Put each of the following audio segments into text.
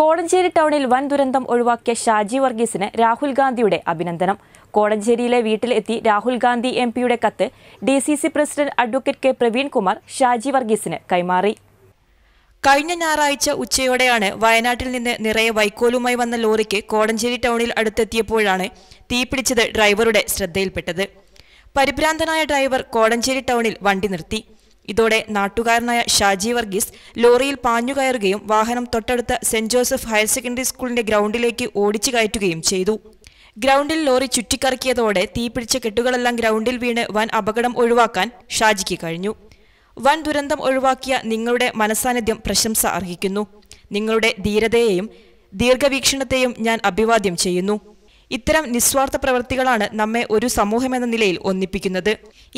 കോടഞ്ചേരി ടൗണിൽ വൻ ദുരന്തം ഒഴിവാക്കിയ ഷാജി വർഗീസിന് രാഹുൽ ഗാന്ധിയുടെ അഭിനന്ദനം കോടഞ്ചേരിയിലെ വീട്ടിലെത്തി രാഹുൽ ഗാന്ധി എം പിയുടെ കത്ത് D C C president advocate K Praveen Kumar Shaji വർഗീസിന് കൈമാറി കഴിഞ്ഞ ഞായറാഴ്ച ഉച്ചയോടെയാണ് വയനാട്ടിൽ നിന്ന് നിറയെ വൈക്കോലുമായി വന്ന ലോറിക്ക് കോടഞ്ചേരി ടൗണിൽ അടുത്തെത്തിയപ്പോഴാണ് തീപിടിച്ചത് ഡ്രൈവറുടെ ശ്രദ്ധയിൽപ്പെട്ടത് പരിഭ്രാന്തനായ ഡ്രൈവർ കോടഞ്ചേരി ടൗണിൽ വണ്ടി നിർത്തി ഇതോടെ നാട്ടുകാരനായ ഷാജി വർഗീസ് ലോറിയിൽ പാഞ്ഞുകയറുകയും വാഹനം തൊട്ടടുത്ത സെന്റ് ജോസഫ് ഹയർ സെക്കൻഡറി സ്കൂളിന്റെ ഗ്രൗണ്ടിലേക്ക് ഓടിച്ചു കയറ്റുകയും ചെയ്തു ഗ്രൗണ്ടിൽ ലോറി ചുറ്റിക്കറക്കിയതോടെ തീപിടിച്ച കെട്ടുകളെല്ലാം ഗ്രൗണ്ടിൽ വീണ് വൻ അപകടം ഒഴിവാക്കാൻ ഷാജിക്ക് കഴിഞ്ഞു വൻ ദുരന്തം ഒഴിവാക്കിയ നിങ്ങളുടെ മനസാന്നിധ്യം പ്രശംസ അർഹിക്കുന്നു നിങ്ങളുടെ ധീരതയെയും ദീർഘവീക്ഷണത്തെയും ഞാൻ അഭിവാദ്യം ചെയ്യുന്നു ഇത്തരം നിസ്വാർത്ഥ പ്രവൃത്തികളാണ് നമ്മെ ഒരു സമൂഹമെന്ന നിലയിൽ ഒന്നിപ്പിക്കുന്നത്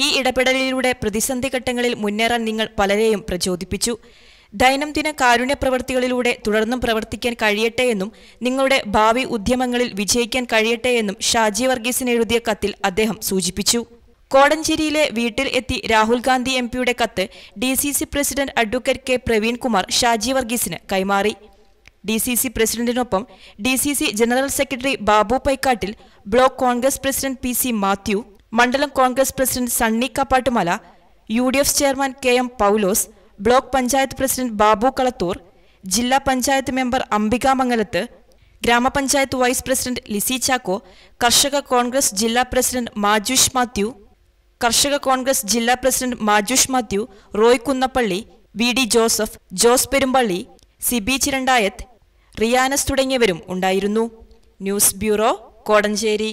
ഈ ഇടപെടലിലൂടെ പ്രതിസന്ധി ഘട്ടങ്ങളിൽ മുന്നേറാൻ നിങ്ങൾ പലരെയും പ്രചോദിപ്പിച്ചു ദൈനംദിന കാരുണ്യ പ്രവൃത്തികളിലൂടെ തുടർന്നും പ്രവർത്തിക്കാൻ കഴിയട്ടെ എന്നും നിങ്ങളുടെ ഭാവി ഉദ്യമങ്ങളിൽ വിജയിക്കാൻ കഴിയട്ടെ എന്നും ഷാജി വർഗീസിന് എഴുതിയ കത്തിൽ അദ്ദേഹം സൂചിപ്പിച്ചു കോടഞ്ചേരിയിലെ വീട്ടിൽ എത്തി രാഹുൽ ഗാന്ധി എം പിയുടെ കത്ത് D C C president advocate K Praveenkumar Shaji വർഗീസിന് കൈമാറി ഡി സി സി പ്രസിഡന്റിനൊപ്പം D C C general secretary Babu Paikkattil block Congress president P C Mathew മണ്ഡലം Congress president Sunny Kappattumala U D F chairman K M Paulose block panchayat president Babu Kalathoor ജില്ലാ പഞ്ചായത്ത് മെമ്പർ അംബിക മംഗലത്ത് ഗ്രാമപഞ്ചായത്ത് വൈസ് പ്രസിഡന്റ് ലിസി ചാക്കോ കർഷക കോൺഗ്രസ് ജില്ലാ പ്രസിഡന്റ് മാജുഷ് മാത്യു കർഷക കോൺഗ്രസ് ജില്ലാ president Majush Mathew Roy Kunnappally V D Joseph Jose Perumpally Siby Chirandayath Riyanas തുടങ്ങിയവരും ഉണ്ടായിരുന്നു ന്യൂസ് ബ്യൂറോ കോടഞ്ചേരി